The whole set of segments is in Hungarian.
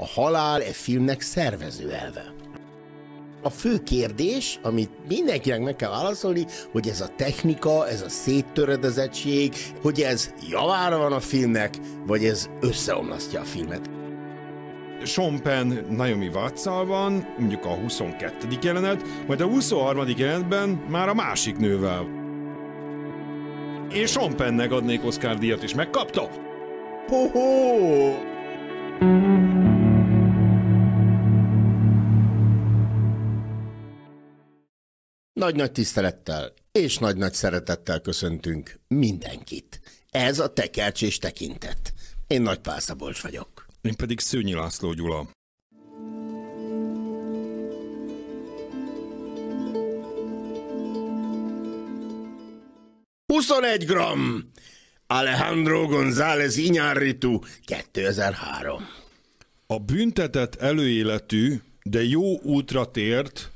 a halál e filmnek szervező elve. A fő kérdés, amit mindenkinek meg kell válaszolni, hogy ez a technika, ez a széttöredezettség, hogy ez javára van a filmnek, vagy ez összeomlasztja a filmet. Sean Penn Naomi watts van, mondjuk a 22. jelenet, majd a 23. jelenetben már a másik nővel. És Sean Pennnek adnék Oscar díjat is, megkapta! Ho-ho! Nagy-nagy tisztelettel és nagy-nagy szeretettel köszöntünk mindenkit. Ez a tekercs és tekintet. Én Nagy Pászabolcs vagyok. Én pedig Szőnyi László Gyula. egy gram! Alejandro González Iñárritu, 2003. A büntetett előéletű, de jó útra tért,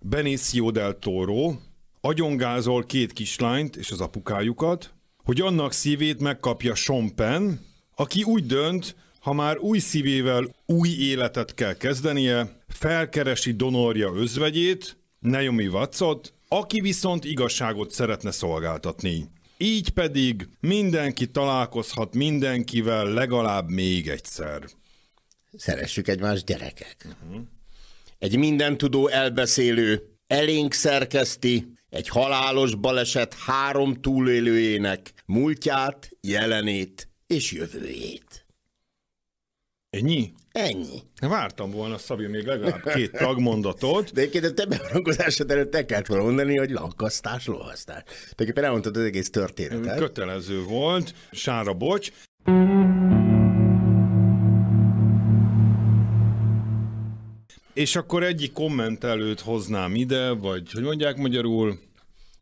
Benicio del Toro agyongázol két kislányt és az apukájukat, hogy annak szívét megkapja Sean Penn, aki úgy dönt, ha már új szívével új életet kell kezdenie, felkeresi donorja özvegyét, Naomi Watsot, aki viszont igazságot szeretne szolgáltatni. Így pedig mindenki találkozhat mindenkivel legalább még egyszer. Szeressük egymást gyerekek. Uh-huh egy mindentudó elbeszélő elénk szerkeszti egy halálos baleset három túlélőjének múltját, jelenét és jövőjét. Ennyi? Ennyi. Vártam volna, Szabi, még legalább két tagmondatot. De egyébként a te beharangozásod előtt te kellett volna mondani, hogy lankasztás, lohasztás. Tulajdonképpen elmondtad az egész történetet. Kötelező volt, Sára Bocs. És akkor egyik kommentelőt hoznám ide, vagy hogy mondják magyarul,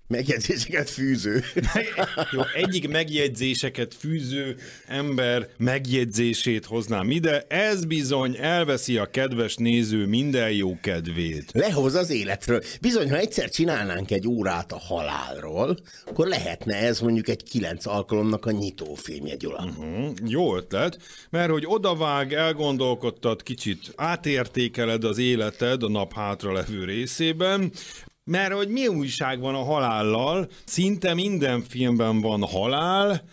Megjegyzéseket fűző. Jó, egyik megjegyzéseket fűző ember megjegyzését hoznám ide. Ez bizony elveszi a kedves néző minden jó kedvét. Lehoz az életről. Bizony, ha egyszer csinálnánk egy órát a halálról, akkor lehetne ez mondjuk egy kilenc alkalomnak a nyitófilmje, Gyula. Uh-huh. Jó ötlet, mert hogy odavág, elgondolkodtad, kicsit átértékeled az életed a nap hátra levő részében, mert hogy mi újság van a halállal, szinte minden filmben van halál,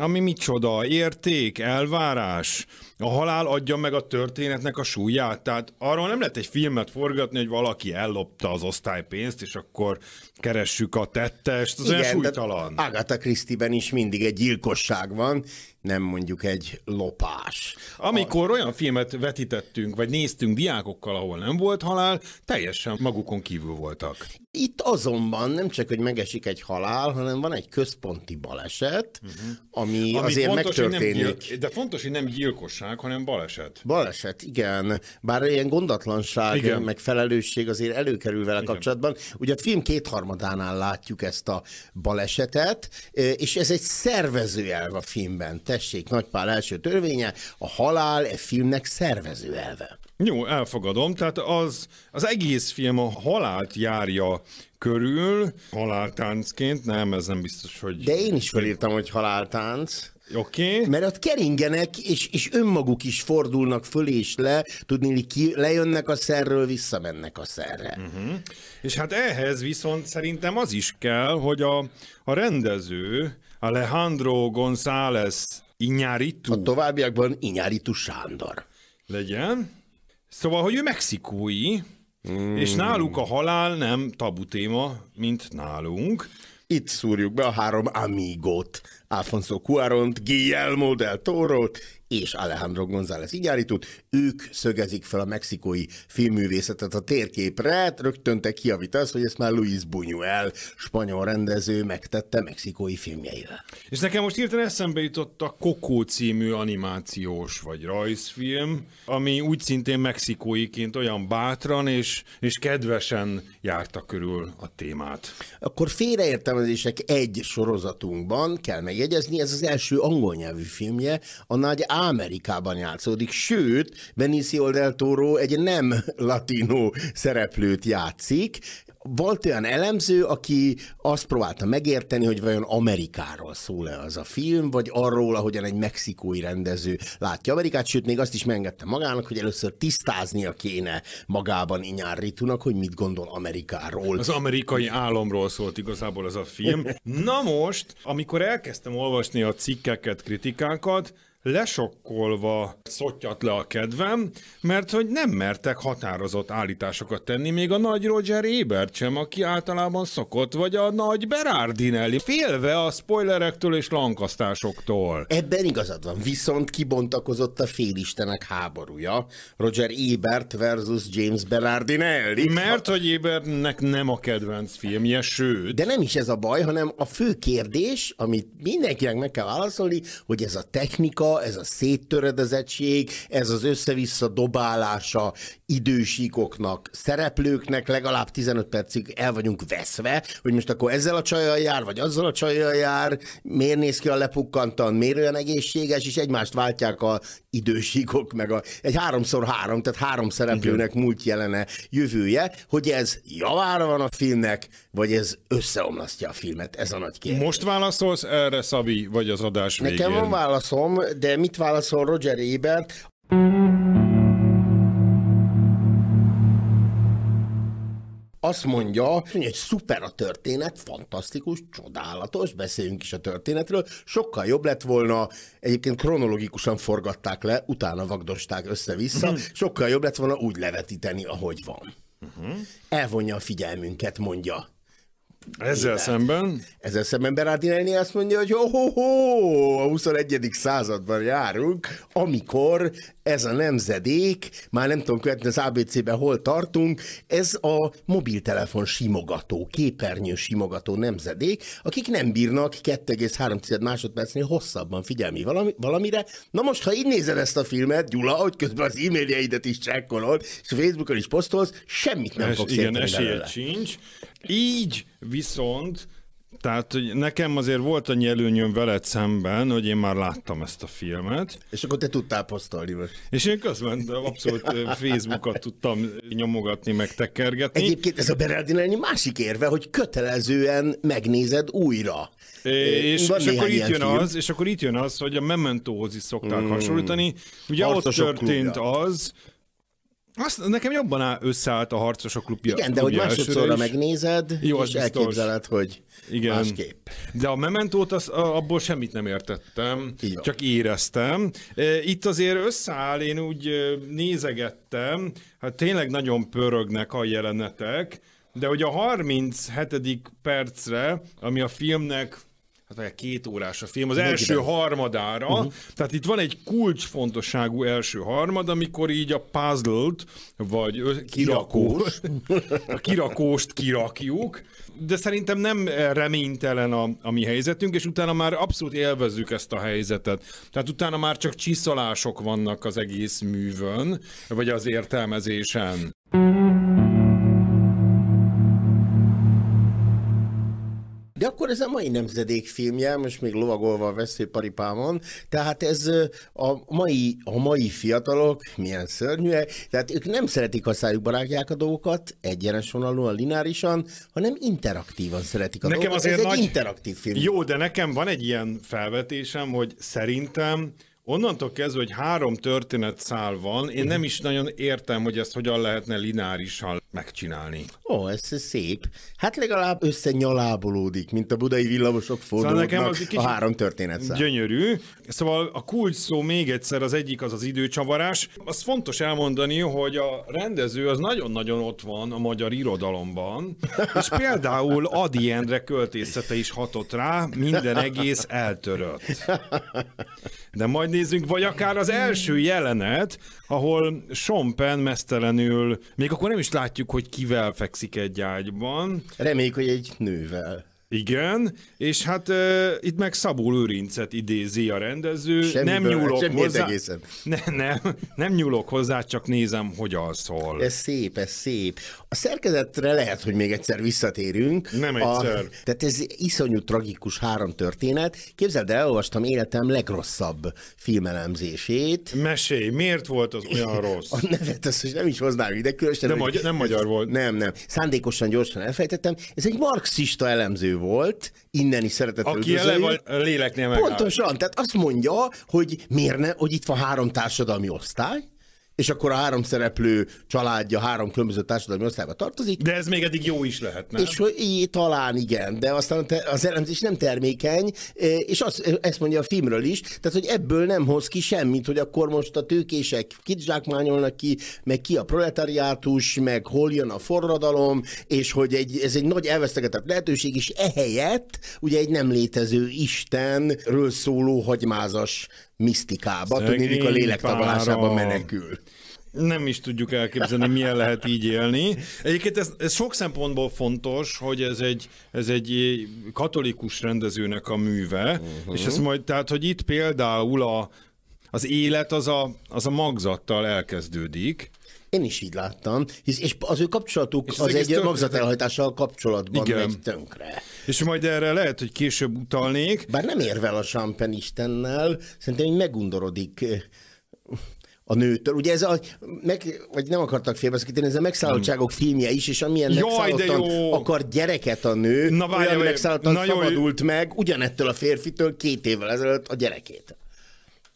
ami micsoda, érték, elvárás, a halál adja meg a történetnek a súlyát. Tehát arról nem lehet egy filmet forgatni, hogy valaki ellopta az osztálypénzt, és akkor keressük a tettest, az Igen, olyan súlytalan. Agatha Christie-ben is mindig egy gyilkosság van, nem mondjuk egy lopás. Amikor a... olyan filmet vetítettünk, vagy néztünk diákokkal, ahol nem volt halál, teljesen magukon kívül voltak. Itt azonban nem csak, hogy megesik egy halál, hanem van egy központi baleset, uh-huh. ami, ami azért fontos, megtörténik. nem gyil- de fontos, hogy nem gyilkosság, hanem baleset. Baleset, igen. Bár ilyen gondatlanság, igen. meg felelősség azért előkerül vele igen. kapcsolatban. Ugye a film kétharmadánál látjuk ezt a balesetet, e, és ez egy szervező elv a filmben. Tessék, Nagypál első törvénye, a halál e filmnek szervező elve. Jó, elfogadom. Tehát az, az egész film a halált járja körül, haláltáncként, nem, ez nem biztos, hogy... De én is felírtam, hogy haláltánc. Oké. Okay. Mert ott keringenek, és, és önmaguk is fordulnak föl és le, tudni, ki, lejönnek a szerről, visszamennek a szerre. Uh-huh. És hát ehhez viszont szerintem az is kell, hogy a, a rendező, Alejandro González Iñárritu. A továbbiakban Iñárritu Sándor. Legyen. Szóval, hogy ő mexikói, mm. és náluk a halál nem tabu téma, mint nálunk. Itt szúrjuk be a három amigot, Alfonso Cuaront, Guillermo del Torot és Alejandro González Igyáritót. Ők szögezik fel a mexikói filmművészetet a térképre, hát rögtön te kiavítasz, hogy ezt már Luis Buñuel, spanyol rendező megtette mexikói filmjeivel. És nekem most hirtelen eszembe jutott a Kokó című animációs vagy rajzfilm, ami úgy szintén mexikóiként olyan bátran és, és kedvesen járta körül a témát. Akkor félreértelmezések egy sorozatunkban kell megjegyezni, ez az első angol nyelvű filmje, a nagy Amerikában játszódik, sőt, Benicio del Toro egy nem latinó szereplőt játszik, volt olyan elemző, aki azt próbálta megérteni, hogy vajon Amerikáról szól-e az a film, vagy arról, ahogyan egy mexikói rendező látja Amerikát, sőt, még azt is megengedte magának, hogy először tisztáznia kéne magában Inyárritunak, hogy mit gondol Amerikáról. Az amerikai álomról szólt igazából az a film. Na most, amikor elkezdtem olvasni a cikkeket, kritikákat, lesokkolva szottyat le a kedvem, mert hogy nem mertek határozott állításokat tenni, még a nagy Roger Ebert sem, aki általában szokott, vagy a nagy Berardinelli, félve a spoilerektől és lankasztásoktól. Ebben igazad van, viszont kibontakozott a félistenek háborúja, Roger Ebert versus James Berardinelli. Mert hogy Ebertnek nem a kedvenc filmje, sőt. De nem is ez a baj, hanem a fő kérdés, amit mindenkinek meg kell válaszolni, hogy ez a technika ez a széttöredezettség, ez az össze-vissza dobálása idősíkoknak, szereplőknek legalább 15 percig el vagyunk veszve, hogy most akkor ezzel a csajjal jár, vagy azzal a csajjal jár, miért néz ki a lepukkantan, miért olyan egészséges, és egymást váltják a idősíkok, meg a, egy háromszor három, tehát három szereplőnek Igen. múlt jelene jövője, hogy ez javára van a filmnek, vagy ez összeomlasztja a filmet, ez a nagy kérdés. Most válaszolsz erre, Szabi, vagy az adás végén? Nekem van válaszom, de mit válaszol Roger Ebert? azt mondja, hogy egy szuper a történet, fantasztikus, csodálatos, beszéljünk is a történetről, sokkal jobb lett volna, egyébként kronológikusan forgatták le, utána vagdosták össze-vissza, mhm. sokkal jobb lett volna úgy levetíteni, ahogy van. Uh-huh. Elvonja a figyelmünket, mondja ezzel Én szemben? Ezzel szemben Berardinelli azt mondja, hogy ho, ho, ho, a 21. században járunk, amikor ez a nemzedék, már nem tudom követni az ABC-ben hol tartunk, ez a mobiltelefon simogató, képernyő simogató nemzedék, akik nem bírnak 2,3 másodpercnél hosszabban figyelni valami, valamire. Na most, ha így nézed ezt a filmet, Gyula, hogy közben az e-mailjeidet is csekkolod, és Facebookon is posztolsz, semmit nem es, fogsz Igen, esélyed sincs, így viszont tehát hogy nekem azért volt annyi előnyöm veled szemben, hogy én már láttam ezt a filmet. És akkor te tudtál posztolni most. És én közben abszolút Facebookot tudtam nyomogatni, meg tekergetni. Egyébként ez a Berardinelli másik érve, hogy kötelezően megnézed újra. És, és, akkor itt jön az, és akkor itt jön az, hogy a Mementóhoz is szokták hmm. hasonlítani. Ugye Harcosok ott történt klubja. az, azt, nekem jobban áll, összeállt a harcosok klubja. Igen, de klubja hogy másodszorra is. megnézed, Jó, és elképzeled, hogy Igen. másképp. De a mementót az, abból semmit nem értettem, Jó. csak éreztem. E, itt azért összeáll, én úgy nézegettem, hát tényleg nagyon pörögnek a jelenetek, de hogy a 37. percre, ami a filmnek hát két órás a film, az első ide. harmadára, uh-huh. tehát itt van egy kulcsfontosságú első harmad, amikor így a puzzle-t, vagy kirakós, a kirakóst kirakjuk, de szerintem nem reménytelen a, a mi helyzetünk, és utána már abszolút élvezzük ezt a helyzetet. Tehát utána már csak csiszolások vannak az egész művön, vagy az értelmezésen. De akkor ez a mai nemzedék filmje, most még lovagolva a veszélyparipámon, tehát ez a mai, a mai fiatalok, milyen szörnyűek, tehát ők nem szeretik, ha szájukba rágják a dolgokat, egyenes vonalúan, lineárisan, hanem interaktívan szeretik a nekem dolgokat. Azért ez nagy... egy interaktív film. Jó, de nekem van egy ilyen felvetésem, hogy szerintem Onnantól kezdve, hogy három történetszál van, én mhm. nem is nagyon értem, hogy ezt hogyan lehetne lineárisan megcsinálni. Ó, ez szép. Hát legalább összenyalábolódik, mint a budai villamosok fordulnak szóval nekem a három történetszál. Gyönyörű. Szóval a kulcs szó még egyszer, az egyik az az időcsavarás. Az fontos elmondani, hogy a rendező az nagyon-nagyon ott van a magyar irodalomban, és például Adi Endre költészete is hatott rá, minden egész eltörött. De majd nézzünk, vagy akár az első jelenet, ahol Sompen mesztelenül, még akkor nem is látjuk, hogy kivel fekszik egy ágyban. Reméljük, hogy egy nővel. Igen, és hát e, itt meg Szabó Lőrincet idézi a rendező. Semmiből, nem nyúlok semmi hozzá. Egészen. Ne, nem, nem nyúlok hozzá, csak nézem, hogy alszol. Ez szép, ez szép. A szerkezetre lehet, hogy még egyszer visszatérünk. Nem egyszer. A, tehát ez iszonyú tragikus három történet. Képzeld, el, olvastam életem legrosszabb filmelemzését. Mesélj, miért volt az olyan rossz? A nevet az, hogy nem is hoznám ide, különösen. nem magyar, nem magyar volt. Nem, nem. Szándékosan gyorsan elfejtettem. Ez egy marxista elemző volt, innen is szeretett Aki eleve léleknél megáll. Pontosan, tehát azt mondja, hogy miért ne, hogy itt van három társadalmi osztály, és akkor a három szereplő családja három különböző társadalmi osztályba tartozik. De ez még eddig jó is lehet, És hogy így, talán igen, de aztán az elemzés nem termékeny, eh, és azt, eh, ezt mondja a filmről is, tehát hogy ebből nem hoz ki semmit, hogy akkor most a tőkések kit zsákmányolnak ki, meg ki a proletariátus, meg hol jön a forradalom, és hogy egy, ez egy nagy elvesztegetett lehetőség, és ehelyett ugye egy nem létező Istenről szóló hagymázas misztikába, Szegény tudni, mikor a lélektagolásában menekül. Nem is tudjuk elképzelni, milyen lehet így élni. Egyébként ez, ez sok szempontból fontos, hogy ez egy, ez egy katolikus rendezőnek a műve, uh-huh. és ez majd, tehát, hogy itt például a, az élet az a, az a magzattal elkezdődik, én is így láttam, hisz, és az ő kapcsolatuk és az, az egy tök... magzatelhajtással kapcsolatban Igen. megy tönkre. És majd erre lehet, hogy később utalnék. Bár nem érvel a Champen Istennel, szerintem így megundorodik eh, a nőtől. Ugye ez a, meg, vagy nem akartak félbeszakítani, ez a megszállottságok hmm. filmje is, és amilyen megszállottan akar gyereket a nő, na, várj, olyan megszállottan szabadult jó. meg ugyanettől a férfitől két évvel ezelőtt a gyerekét.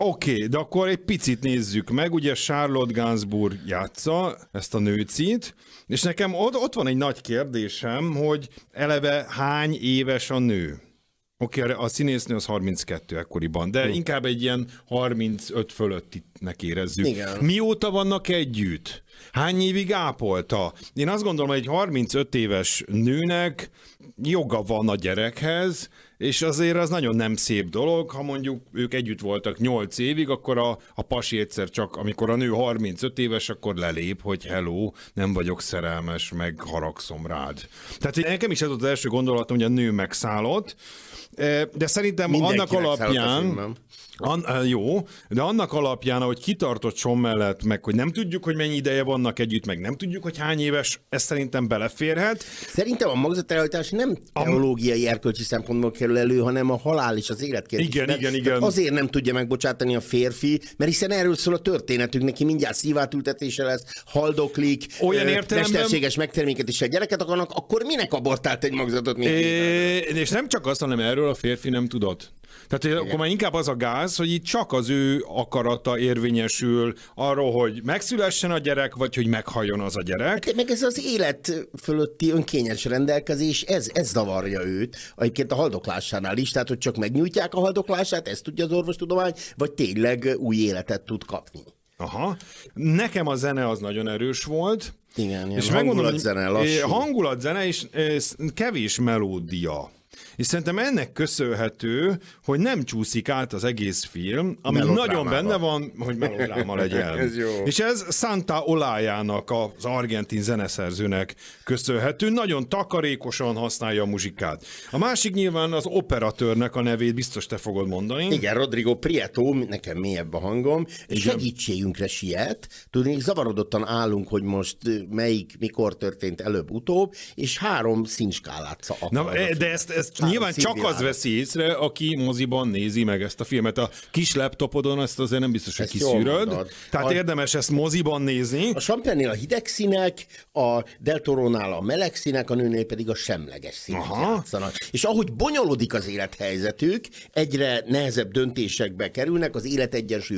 Oké, okay, de akkor egy picit nézzük meg, ugye Charlotte Gainsbourg játsza ezt a nőcit, és nekem ott, ott van egy nagy kérdésem, hogy eleve hány éves a nő? Oké, okay, a színésznő az 32 ekkoriban, de hm. inkább egy ilyen 35 fölöttinek érezzük. Igen. Mióta vannak együtt? Hány évig ápolta? Én azt gondolom, hogy egy 35 éves nőnek joga van a gyerekhez, és azért az nagyon nem szép dolog, ha mondjuk ők együtt voltak 8 évig, akkor a, a pasi egyszer csak, amikor a nő 35 éves, akkor lelép, hogy hello, nem vagyok szerelmes, meg haragszom rád. Tehát nekem is ez volt az első gondolatom, hogy a nő megszállott, eh, de szerintem Mindenki annak alapján... An, eh, jó, de annak alapján, ahogy kitartott Son mellett, meg hogy nem tudjuk, hogy mennyi ideje vannak együtt, meg nem tudjuk, hogy hány éves, ez szerintem beleférhet. Szerintem a magzatállítás nem teológiai erkölcsi szempontból kerül elő, hanem a halál és az élet kérdés. Igen, mert, igen, igen. Azért nem tudja megbocsátani a férfi, mert hiszen erről szól a történetünk, neki mindjárt szívátültetése lesz, haldoklik, Olyan értelemben... mesterséges megterméketéssel gyereket akarnak, akkor minek abortált egy magzatot? É, és nem csak azt, hanem erről a férfi nem tudott. Tehát Igen. akkor már inkább az a gáz, hogy itt csak az ő akarata érvényesül arról, hogy megszülessen a gyerek, vagy hogy meghalljon az a gyerek. Hát, meg ez az élet fölötti önkényes rendelkezés, ez, ez zavarja őt. Egyébként a haldoklásánál is, tehát hogy csak megnyújtják a haldoklását, ezt tudja az orvostudomány, vagy tényleg új életet tud kapni. Aha. Nekem a zene az nagyon erős volt. Igen, és hangulatzene, lassú. Hangulatzene és kevés melódia és szerintem ennek köszönhető, hogy nem csúszik át az egész film, ami nagyon benne van, hogy melodráma legyen. ez jó. És ez Santa Olájának, az argentin zeneszerzőnek köszönhető, nagyon takarékosan használja a muzsikát. A másik nyilván az operatőrnek a nevét biztos te fogod mondani. Igen, Rodrigo Prieto, nekem mélyebb a hangom, Igen. segítségünkre siet, tudni, zavarodottan állunk, hogy most melyik, mikor történt előbb-utóbb, és három színskálát szakad. E, de ezt, ezt nyilván csak az veszi észre, aki moziban nézi meg ezt a filmet. A kis laptopodon ezt azért nem biztos, hogy ezt kiszűröd. Tehát a... érdemes ezt moziban nézni. A champagne a hideg színek, a Deltorónál a meleg színek, a nőnél pedig a semleges színek Aha. játszanak. És ahogy bonyolódik az élethelyzetük, egyre nehezebb döntésekbe kerülnek, az élet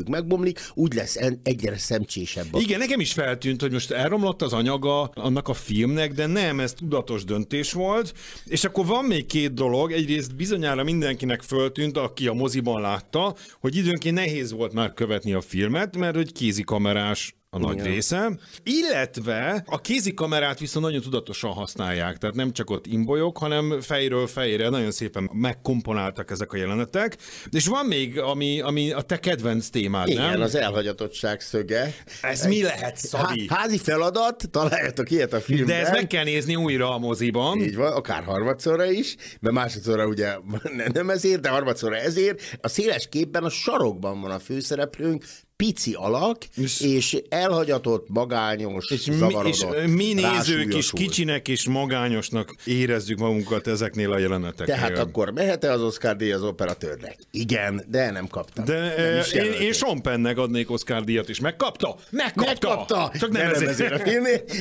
megbomlik, úgy lesz egyre szemcsésebb. A... Igen, nekem is feltűnt, hogy most elromlott az anyaga annak a filmnek, de nem, ez tudatos döntés volt. És akkor van még két dolog, dolog, egyrészt bizonyára mindenkinek föltűnt, aki a moziban látta, hogy időnként nehéz volt már követni a filmet, mert hogy kézikamerás a nagy Igen. része, illetve a kézikamerát viszont nagyon tudatosan használják, tehát nem csak ott imbolyok, hanem fejről fejre nagyon szépen megkomponáltak ezek a jelenetek, és van még, ami, ami a te kedvenc témád, Igen, nem? az elhagyatottság szöge. Ez Egy mi lehet, Szabi? Házi feladat, találjátok ilyet a filmben. De ezt meg kell nézni újra a moziban. Így van, akár harmadszorra is, mert másodszorra ugye nem ezért, de harmadszorra ezért. A széles képben a sarokban van a főszereplőnk, pici alak, és elhagyatott, magányos, és zavarodott. Mi, és mi nézők is kicsinek és magányosnak érezzük magunkat ezeknél a jeleneteknél. Tehát akkor mehet-e az Oscar díj az operatőrnek? Igen, de nem kaptam. De nem is én, én Sean Pennek adnék Oscar díjat is. Megkapta? Megkapta! Megkapta. Csak nem, nem ezért. a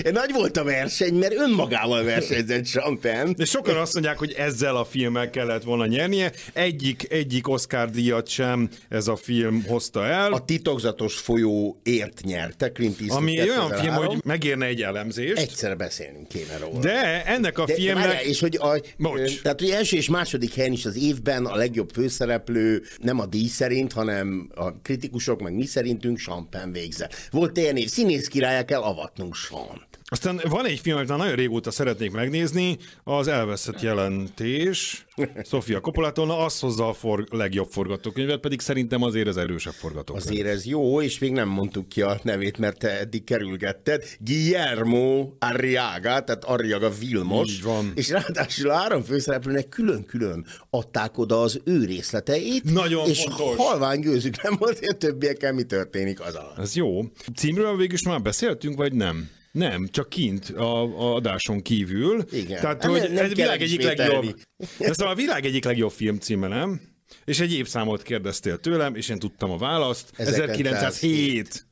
Én Nagy volt a verseny, mert önmagával versenyzett Sean Penn. De sokan azt mondják, hogy ezzel a filmmel kellett volna nyernie. Egyik, egyik Oscar díjat sem ez a film hozta el. A titok titokzatos folyó ért nyerte Clint Eastwood Ami 2003. olyan film, hogy megérne egy elemzést. Egyszer beszélnünk kéne róla. De ennek a de, filmnek... De, és hogy a, Bocs. Tehát, hogy első és második helyen is az évben a legjobb főszereplő nem a díj szerint, hanem a kritikusok, meg mi szerintünk Champagne végzett. Volt ilyen év, színész királya kell avatnunk Sean. Aztán van egy film, amit már nagyon régóta szeretnék megnézni, az Elveszett jelentés, Sofia Coppola na az hozza a for- legjobb forgatókönyvet, pedig szerintem azért az erősebb forgatókönyv. Azért ez jó, és még nem mondtuk ki a nevét, mert te eddig kerülgetted. Guillermo Arriaga, tehát Arriaga Vilmos. Így van. És ráadásul három főszereplőnek külön-külön adták oda az ő részleteit. Nagyon és fontos. halvány gőzük nem volt, hogy a többiekkel mi történik az alatt. Ez jó. Címről végül is már beszéltünk, vagy nem? Nem, csak kint, a, a adáson kívül. Igen. Tehát, hogy nem, nem ez a világ egyik legjobb. Ez a világ egyik legjobb filmcíme, nem? És egy évszámot kérdeztél tőlem, és én tudtam a választ. 1907. 1907.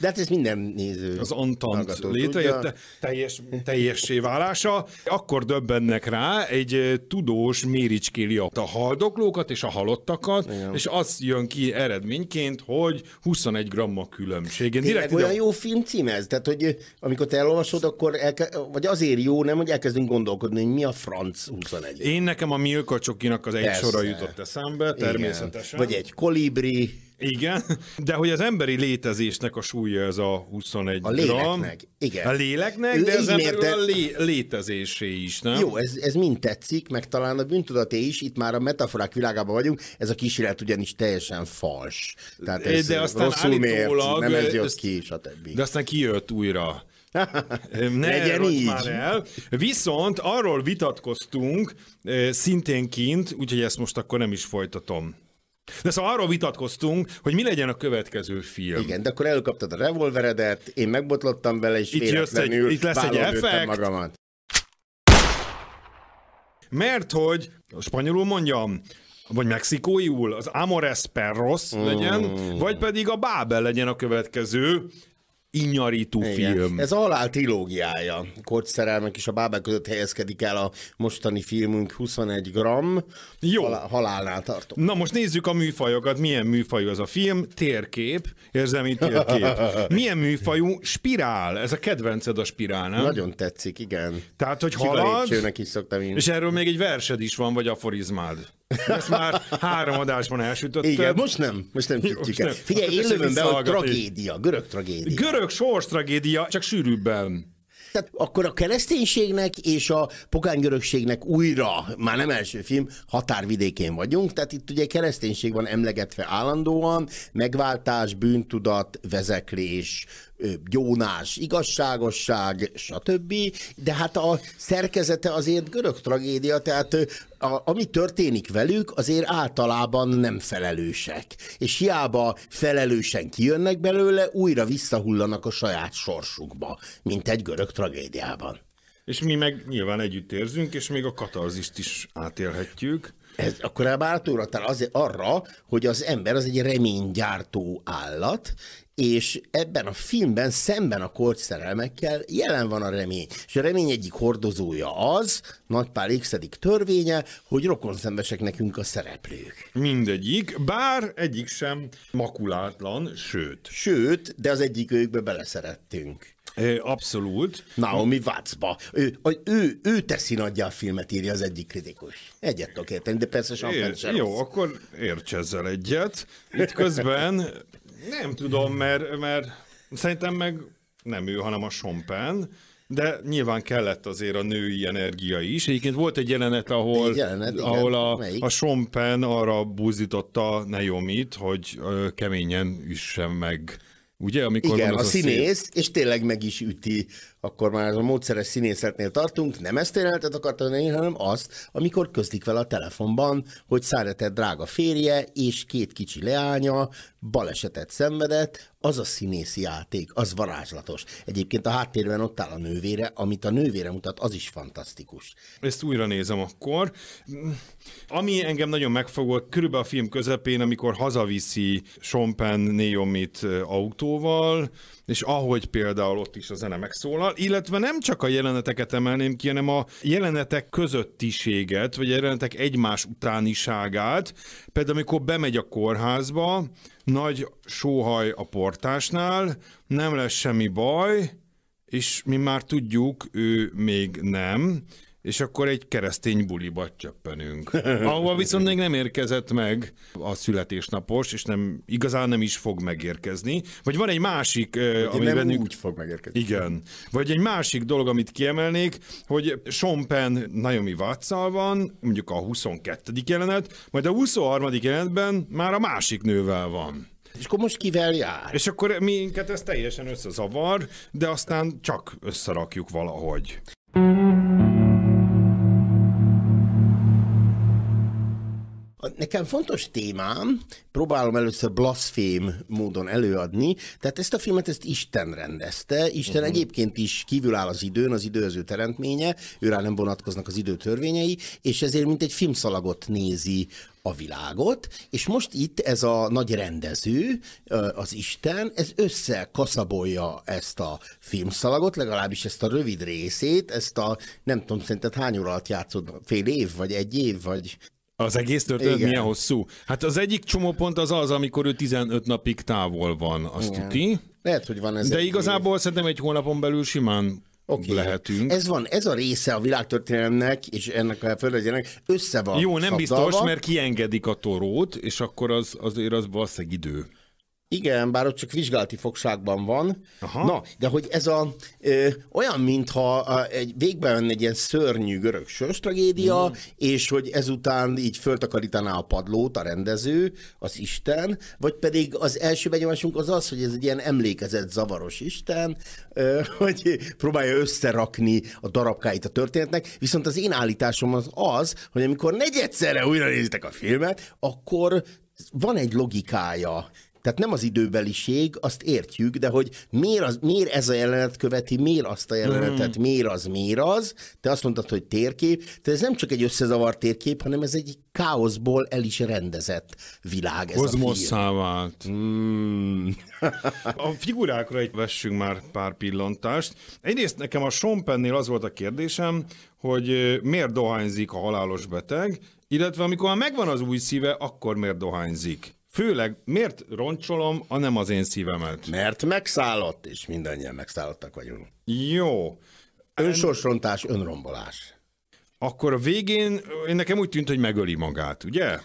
De hát ez minden néző. Az Antant létrejött teljes, teljessé válása. Akkor döbbennek rá, egy tudós méricskéli a haldoklókat és a halottakat, Igen. és az jön ki eredményként, hogy 21 gramma különbség. Én direkt olyan ide... jó film címez? Tehát, hogy amikor te elolvasod, akkor elke... vagy azért jó, nem, hogy elkezdünk gondolkodni, hogy mi a franc 21. Én nekem a Milka Csokinak az egy Persze. sora jutott eszembe, természetesen. Igen. Vagy egy kolibri. Igen, de hogy az emberi létezésnek a súlya ez a 21 A léleknek, gram. igen. A léleknek, de az mérte... a lé- létezésé is, nem? Jó, ez, ez mind tetszik, meg talán a bűntudaté is, itt már a metaforák világában vagyunk, ez a kísérlet ugyanis teljesen fals. Tehát ez de aztán rosszul mért, nem ez jött ezt, ki, stb. De aztán kijött újra. ne legyen így. Már el. Viszont arról vitatkoztunk eh, szintén kint, úgyhogy ezt most akkor nem is folytatom. De szóval arról vitatkoztunk, hogy mi legyen a következő film. Igen, de akkor előkaptad a revolveredet, én megbotlottam vele, és itt, jössz egy, itt lesz egy effekt. magamat. Mert hogy, spanyolul mondjam, vagy mexikóiul, az Amores Perros mm. legyen, vagy pedig a Bábel legyen a következő inyarító Igen. film. Ez halál trilógiája. Kortszerelmek és a bábák között helyezkedik el a mostani filmünk 21 gram. Jó. Halál, halálnál tartó. Na most nézzük a műfajokat. Milyen műfajú az a film? Térkép. itt térkép. Milyen műfajú? Spirál. Ez a kedvenced a spirál, nem? Nagyon tetszik, igen. Tehát, hogy halad. is szoktam én. És erről még egy versed is van, vagy aforizmád. Ezt már három adásban elsütöttem. Igen, most nem, most nem tudjuk el. Figyelj, én lövöm be, hogy tragédia, görög tragédia. Görög sors tragédia, csak sűrűbben. Tehát akkor a kereszténységnek és a pogánygörökségnek újra, már nem első film, határvidékén vagyunk, tehát itt ugye kereszténység van emlegetve állandóan, megváltás, bűntudat, vezeklés, gyónás igazságosság, stb. De hát a szerkezete azért görög tragédia, tehát a, ami történik velük, azért általában nem felelősek. És hiába felelősen kijönnek belőle, újra visszahullanak a saját sorsukba, mint egy görög tragédiában és mi meg nyilván együtt érzünk, és még a katarzist is átélhetjük. Ez akkor már átúrattál azért arra, hogy az ember az egy reménygyártó állat, és ebben a filmben szemben a korszerelmekkel jelen van a remény. És a remény egyik hordozója az, Nagypál x törvénye, hogy szembesek nekünk a szereplők. Mindegyik, bár egyik sem makulátlan, sőt. Sőt, de az egyik őkbe beleszerettünk. Abszolút. Naomi Wattsba. Ő, ő, ő teszi nagyja a filmet, írja az egyik kritikus. Egyet tudok érteni, de persze sem Jó, rossz. akkor érts ezzel egyet. Itt közben nem tudom, mert, mert szerintem meg nem ő, hanem a Champagne. De nyilván kellett azért a női energia is. Egyébként volt egy jelenet, ahol, egy jelenet, ahol a, a Sompen arra buzdította Neomit, hogy ö, keményen üssen meg Ugye, amikor Igen, van az a színész, szép... és tényleg meg is üti akkor már a módszeres színészetnél tartunk, nem ezt életet akartam én, hanem azt, amikor közlik vele a telefonban, hogy szeretett drága férje és két kicsi leánya balesetet szenvedett, az a színészi játék, az varázslatos. Egyébként a háttérben ott áll a nővére, amit a nővére mutat, az is fantasztikus. Ezt újra nézem akkor. Ami engem nagyon megfogott, körülbelül a film közepén, amikor hazaviszi Sean Penn Naomi-t autóval, és ahogy például ott is a zene megszólal, illetve nem csak a jeleneteket emelném ki, hanem a jelenetek közöttiséget, vagy a jelenetek egymás utániságát, például amikor bemegy a kórházba, nagy sóhaj a portásnál, nem lesz semmi baj, és mi már tudjuk, ő még nem, és akkor egy keresztény buliba csöppenünk. Ahova viszont még nem érkezett meg a születésnapos, és nem igazán nem is fog megérkezni. Vagy van egy másik... Hát ami nem úgy fog megérkezni. Igen. Vagy egy másik dolog, amit kiemelnék, hogy Sean Penn Naomi Watts-szal van, mondjuk a 22. jelenet, majd a 23. jelenetben már a másik nővel van. És akkor most kivel jár? És akkor minket ez teljesen összezavar, de aztán csak összerakjuk valahogy. Mm. nekem fontos témám, próbálom először blasfém módon előadni, tehát ezt a filmet ezt Isten rendezte, Isten uh-huh. egyébként is kívül áll az időn, az idő az ő teremtménye, őrá nem vonatkoznak az idő törvényei, és ezért mint egy filmszalagot nézi a világot, és most itt ez a nagy rendező, az Isten, ez összekaszabolja ezt a filmszalagot, legalábbis ezt a rövid részét, ezt a, nem tudom, szerinted hány óra alatt játszott, fél év, vagy egy év, vagy az egész történet milyen hosszú? Hát az egyik csomópont az az, amikor ő 15 napig távol van, azt tuti. Lehet, hogy van ez. De igazából év. szerintem egy hónapon belül simán okay. lehetünk. Ez van, ez a része a világtörténelemnek, és ennek a földjének össze van. Jó, nem szabdalva. biztos, mert kiengedik a torót, és akkor az, azért az valószínűleg idő. Igen, bár ott csak vizsgálati fogságban van. Aha. Na, de hogy ez a ö, olyan, mintha egy, végben egy ilyen szörnyű görög sős tragédia, mm. és hogy ezután így föltakarítaná a padlót a rendező, az Isten, vagy pedig az első benyomásunk az az, hogy ez egy ilyen emlékezett zavaros Isten, ö, hogy próbálja összerakni a darabkáit a történetnek, viszont az én állításom az az, hogy amikor negyedszerre újra nézitek a filmet, akkor van egy logikája tehát nem az időbeliség, azt értjük, de hogy miért, az, miért ez a jelenet követi, miért azt a jelenetet, mm. miért az, miért az. Te azt mondtad, hogy térkép, de ez nem csak egy összezavart térkép, hanem ez egy káoszból el is rendezett világ. Ez Kozmosszá vált. Mm. a figurákra egy vessünk már pár pillantást. Egyrészt nekem a Sompennél az volt a kérdésem, hogy miért dohányzik a halálos beteg, illetve amikor már megvan az új szíve, akkor miért dohányzik? Főleg miért roncsolom, a nem az én szívemet? Mert megszállott, és mindannyian megszállottak vagyunk. Jó. Önsorsrontás, önrombolás. Akkor a végén nekem úgy tűnt, hogy megöli magát, ugye?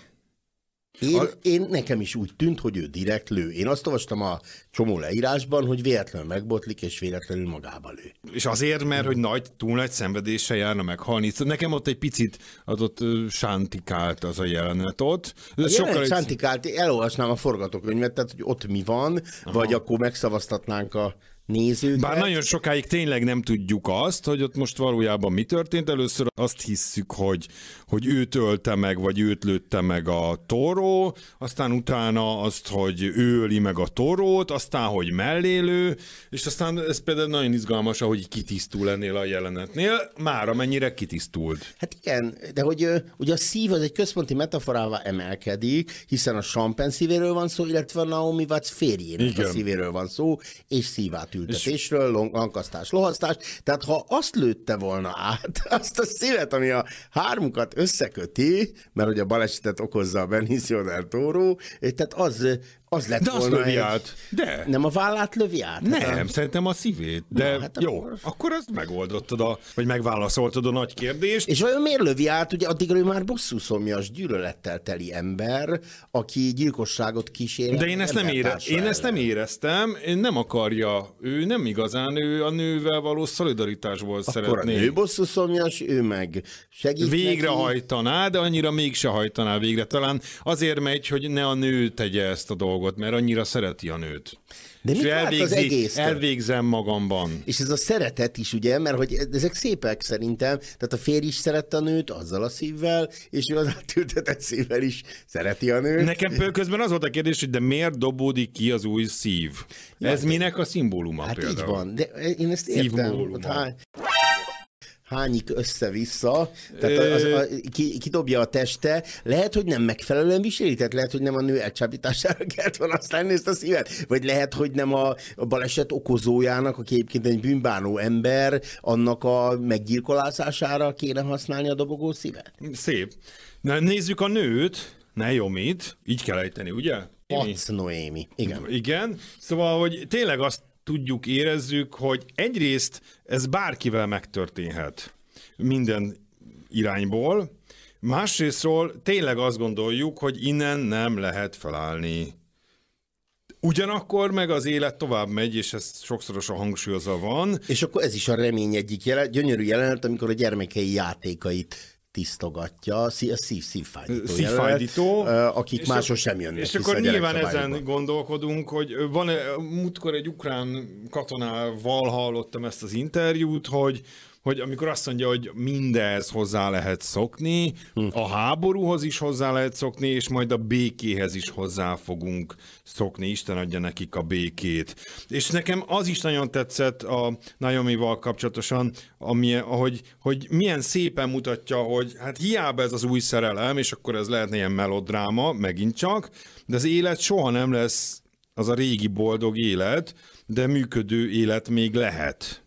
Én, a... én nekem is úgy tűnt, hogy ő direkt lő. Én azt olvastam a csomó leírásban, hogy véletlenül megbotlik, és véletlenül magába lő. És azért, mert hogy nagy, túl nagy szenvedése járna meghalni. Nekem ott egy picit ott sántikált az a jelenet ott. Ez a sokkal egy... sántikált, elolvasnám a forgatókönyvet, tehát hogy ott mi van, Aha. vagy akkor megszavaztatnánk a nézőket. Bár nagyon sokáig tényleg nem tudjuk azt, hogy ott most valójában mi történt. Először azt hisszük, hogy, hogy őt ölte meg, vagy őt lőtte meg a toró, aztán utána azt, hogy ő öli meg a torót, aztán, hogy mellélő, és aztán ez például nagyon izgalmas, ahogy kitisztul ennél a jelenetnél, már amennyire kitisztult. Hát igen, de hogy ugye a szív az egy központi metaforával emelkedik, hiszen a Champagne szívéről van szó, illetve a Naomi Watts férjének igen. a szívéről van szó, és szívát átültetésről, long, lankasztás, lohasztás. Tehát ha azt lőtte volna át, azt a szívet, ami a hármukat összeköti, mert ugye a balesetet okozza a Benicio del Toro, eh, tehát az az lett de volna azt lövi egy... De. Nem a vállát lövi át? Nem, hát a... szerintem a szívét. De Na, hát jó, akkor... akkor ezt megoldottad, a, vagy megválaszoltad a nagy kérdést. És vajon miért lövi át? Ugye addig ő már bosszúszomjas, gyűlölettel teli ember, aki gyilkosságot kísér. De én ezt, nem ére... én ezt nem éreztem, én nem akarja, ő nem igazán, ő a nővel való szolidaritásból akkor szeretné. Akkor ő bosszúszomjas, ő meg segít Végrehajtaná, neki. de annyira mégse hajtaná végre. Talán azért megy, hogy ne a nő tegye ezt a dolgot dolgot, mert annyira szereti a nőt. De és mit elvégzi, az egész? Elvégzem magamban. És ez a szeretet is, ugye, mert hogy ezek szépek szerintem, tehát a férj is szerette a nőt azzal a szívvel, és ő az átültetett szívvel is szereti a nőt. Nekem közben az volt a kérdés, hogy de miért dobódik ki az új szív? Ja, ez de... minek a szimbóluma hát például? így van, de én ezt értem. Szívmóluma. Hát hányik össze-vissza, tehát az, a, ki, kidobja a teste, lehet, hogy nem megfelelően viseli, tehát lehet, hogy nem a nő elcsábítására kellett volna aztán ezt a szívet, vagy lehet, hogy nem a, a baleset okozójának, aki egyébként egy bűnbánó ember, annak a meggyilkolászására kéne használni a dobogó szívet. Szép. Na, nézzük a nőt, Naomi-t, így kell ejteni, ugye? Pac Noémi. Igen. Igen. Szóval, hogy tényleg azt tudjuk, érezzük, hogy egyrészt ez bárkivel megtörténhet minden irányból, másrésztről tényleg azt gondoljuk, hogy innen nem lehet felállni. Ugyanakkor meg az élet tovább megy, és ez sokszorosan hangsúlyozva van. És akkor ez is a remény egyik jelen, gyönyörű jelenet, amikor a gyermekei játékait tisztogatja, szív, szívfájdító, szívfájdító jelölt, akik máshol sem jönnek. És akkor nyilván ezen gondolkodunk, hogy van -e, múltkor egy ukrán katonával hallottam ezt az interjút, hogy hogy amikor azt mondja, hogy mindez hozzá lehet szokni, hm. a háborúhoz is hozzá lehet szokni, és majd a békéhez is hozzá fogunk szokni. Isten adja nekik a békét. És nekem az is nagyon tetszett a Naomi-val kapcsolatosan, ami, ahogy, hogy milyen szépen mutatja, hogy hát hiába ez az új szerelem, és akkor ez lehetne ilyen melodráma, megint csak, de az élet soha nem lesz az a régi boldog élet, de működő élet még lehet.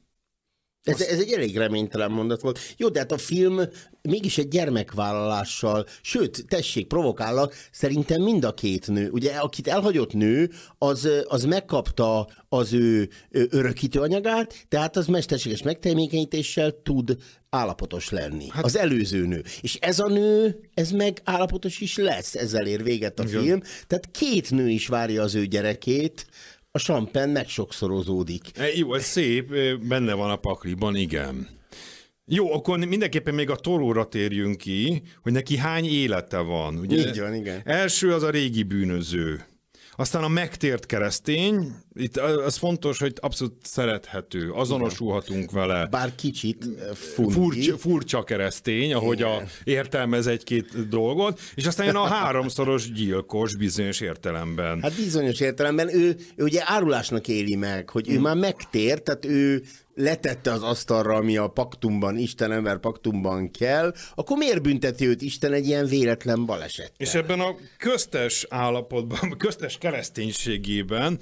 Ez, ez egy elég reménytelen mondat volt. Jó, de hát a film mégis egy gyermekvállalással, sőt, tessék, provokállak, szerintem mind a két nő. Ugye, akit elhagyott nő, az, az megkapta az ő, ő örökítő anyagát, tehát az mesterséges megtermékenyítéssel tud állapotos lenni. Hát, az előző nő. És ez a nő, ez meg állapotos is lesz, ezzel ér véget a igen. film. Tehát két nő is várja az ő gyerekét, a sampen megsokszorozódik. E, jó, ez szép, e, benne van a pakliban, igen. Jó, akkor mindenképpen még a toróra térjünk ki, hogy neki hány élete van. Ugye? Így van, igen. Első az a régi bűnöző. Aztán a megtért keresztény, itt az fontos, hogy abszolút szerethető, azonosulhatunk Igen. vele. Bár kicsit furcsa, furcsa keresztény, ahogy a, értelmez egy-két dolgot, és aztán jön a háromszoros gyilkos bizonyos értelemben. Hát bizonyos értelemben ő, ő ugye árulásnak éli meg, hogy ő hmm. már megtért, tehát ő letette az asztalra, ami a paktumban, Isten-ember paktumban kell, akkor miért bünteti őt Isten egy ilyen véletlen baleset? És ebben a köztes állapotban, köztes kereszténységében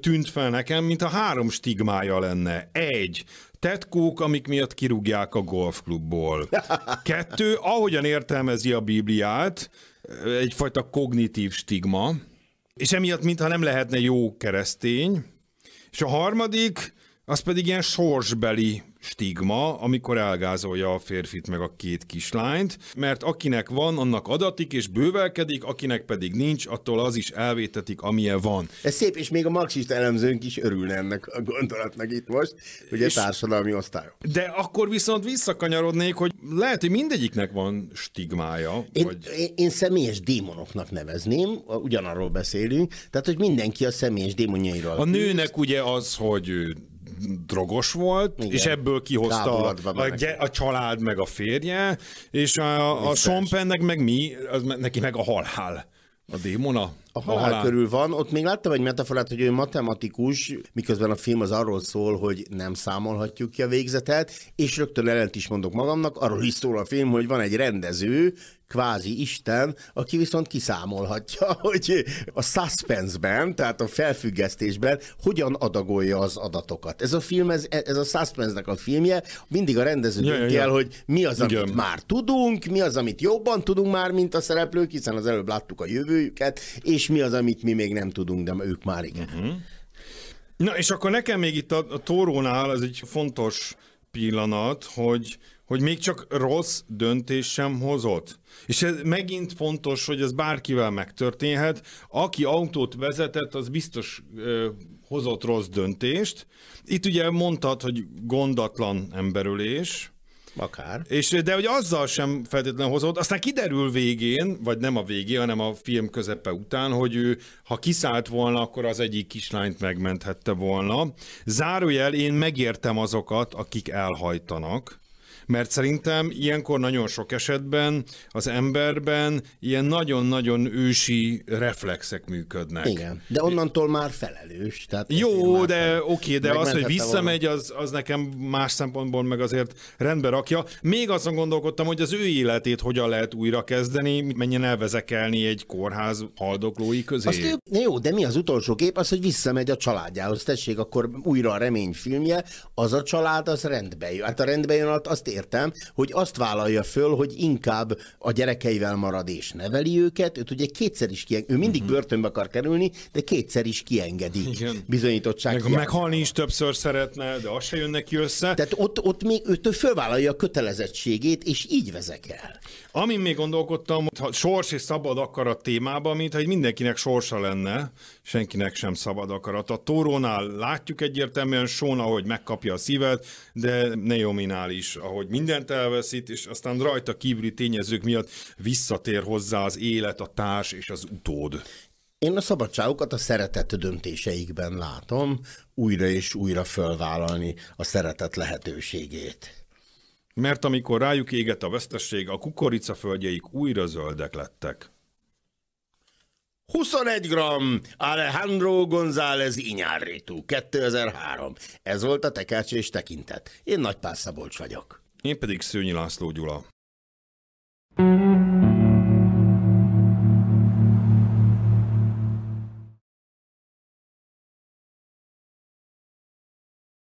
tűnt fel nekem, mint a három stigmája lenne. Egy, tetkók, amik miatt kirúgják a golfklubból. Kettő, ahogyan értelmezi a Bibliát, egyfajta kognitív stigma, és emiatt mintha nem lehetne jó keresztény. És a harmadik, az pedig ilyen sorsbeli stigma, amikor elgázolja a férfit meg a két kislányt, mert akinek van, annak adatik és bővelkedik, akinek pedig nincs, attól az is elvétetik, amilyen van. Ez szép, és még a marxista elemzőnk is örülne ennek a gondolatnak itt most, hogy a társadalmi osztályok. De akkor viszont visszakanyarodnék, hogy lehet, hogy mindegyiknek van stigmája. Én, vagy... én, én személyes démonoknak nevezném, ugyanarról beszélünk, tehát hogy mindenki a személyes démonjairól. A nőnek ugye az, hogy drogos volt, Igen. és ebből kihozta a, a, a család meg a férje, és a, a Sompennek meg mi, az, neki meg a halhál. A démona? A halál, a halál körül van. Ott még láttam egy metaforát, hogy ő matematikus, miközben a film az arról szól, hogy nem számolhatjuk ki a végzetet, és rögtön ellent is mondok magamnak, arról is szól a film, hogy van egy rendező, kvázi Isten, aki viszont kiszámolhatja, hogy a suspense-ben, tehát a felfüggesztésben hogyan adagolja az adatokat. Ez a film, ez, ez a suspense-nek a filmje, mindig a rendező ja, ja, el, hogy mi az, amit Igen. már tudunk, mi az, amit jobban tudunk már, mint a szereplők, hiszen az előbb láttuk a jövőjüket, és mi az, amit mi még nem tudunk, de ők már igen. Uh-huh. Na és akkor nekem még itt a, a Tórónál ez egy fontos pillanat, hogy hogy még csak rossz döntés sem hozott. És ez megint fontos, hogy ez bárkivel megtörténhet. Aki autót vezetett, az biztos ö, hozott rossz döntést. Itt ugye mondtad, hogy gondatlan emberülés. Akár. És, de hogy azzal sem feltétlenül hozott, aztán kiderül végén, vagy nem a végén, hanem a film közepe után, hogy ő, ha kiszállt volna, akkor az egyik kislányt megmenthette volna. Zárójel, én megértem azokat, akik elhajtanak. Mert szerintem ilyenkor nagyon sok esetben az emberben ilyen nagyon-nagyon ősi reflexek működnek. Igen, de onnantól már felelős. Tehát Jó, de oké, de az, hogy visszamegy, az, az nekem más szempontból meg azért rendbe rakja. Még azon gondolkodtam, hogy az ő életét hogyan lehet újra kezdeni, menjen elvezekelni egy kórház haldoklói közé. Azt ő, jó, de mi az utolsó kép? Az, hogy visszamegy a családjához. Tessék, akkor újra a reményfilmje, az a család, az rendbe jön. Hát a rendbe jön, azt ér értem, hogy azt vállalja föl, hogy inkább a gyerekeivel marad és neveli őket, őt ugye kétszer is kiengedi, ő mindig uh-huh. börtönbe akar kerülni, de kétszer is kiengedi. Igen. Bizonyítottság. Meg, meghalni is többször szeretne, de az se jön neki össze. Tehát ott, ott még őt fölvállalja a kötelezettségét, és így vezek el. Amin még gondolkodtam, ha sors és szabad akarat témában, mint hogy mindenkinek sorsa lenne, senkinek sem szabad akarat. A Tórónál látjuk egyértelműen Sóna, hogy megkapja a szívet, de Neominál is, ahogy hogy mindent elveszít, és aztán rajta kívüli tényezők miatt visszatér hozzá az élet, a társ és az utód. Én a szabadságokat a szeretett döntéseikben látom, újra és újra fölvállalni a szeretet lehetőségét. Mert amikor rájuk éget a vesztesség, a kukoricaföldjeik újra zöldek lettek. 21 gram Alejandro González Inyárritu, 2003. Ez volt a tekercs és tekintet. Én Nagypál Szabolcs vagyok. Én pedig Szőnyi László Gyula.